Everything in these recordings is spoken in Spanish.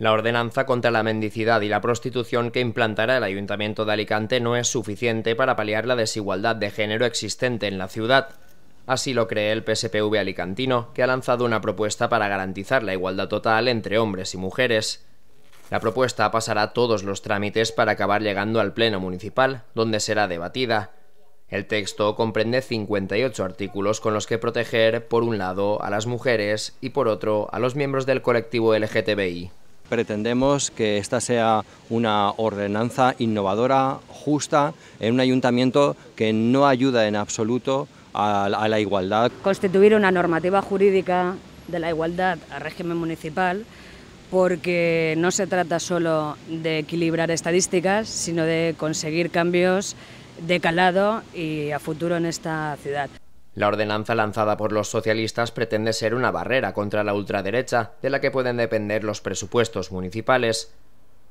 La ordenanza contra la mendicidad y la prostitución que implantará el Ayuntamiento de Alicante no es suficiente para paliar la desigualdad de género existente en la ciudad. Así lo cree el PSPV alicantino, que ha lanzado una propuesta para garantizar la igualdad total entre hombres y mujeres. La propuesta pasará todos los trámites para acabar llegando al Pleno Municipal, donde será debatida. El texto comprende 58 artículos con los que proteger, por un lado, a las mujeres y por otro, a los miembros del colectivo LGTBI pretendemos que esta sea una ordenanza innovadora, justa, en un ayuntamiento que no ayuda en absoluto a, la igualdad. Constituir una normativa jurídica de la igualdad a régimen municipal porque no se trata solo de equilibrar estadísticas, sino de conseguir cambios de calado y a futuro en esta ciudad. La ordenanza lanzada por los socialistas pretende ser una barrera contra la ultraderecha, de la que pueden depender los presupuestos municipales.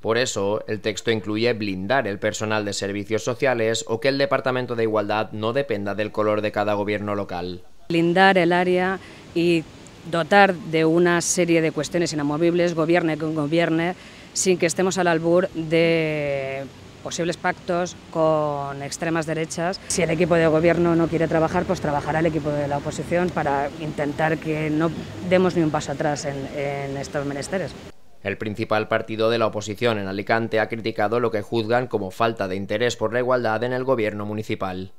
Por eso, el texto incluye blindar el personal de servicios sociales o que el Departamento de Igualdad no dependa del color de cada gobierno local. Blindar el área y dotar de una serie de cuestiones inamovibles, gobierne con gobierne, sin que estemos al albur de posibles pactos con extremas derechas. Si el equipo de gobierno no quiere trabajar, pues trabajará el equipo de la oposición para intentar que no demos ni un paso atrás en, estos menesteres. El principal partido de la oposición en Alicante ha criticado lo que juzgan como falta de interés por la igualdad en el gobierno municipal.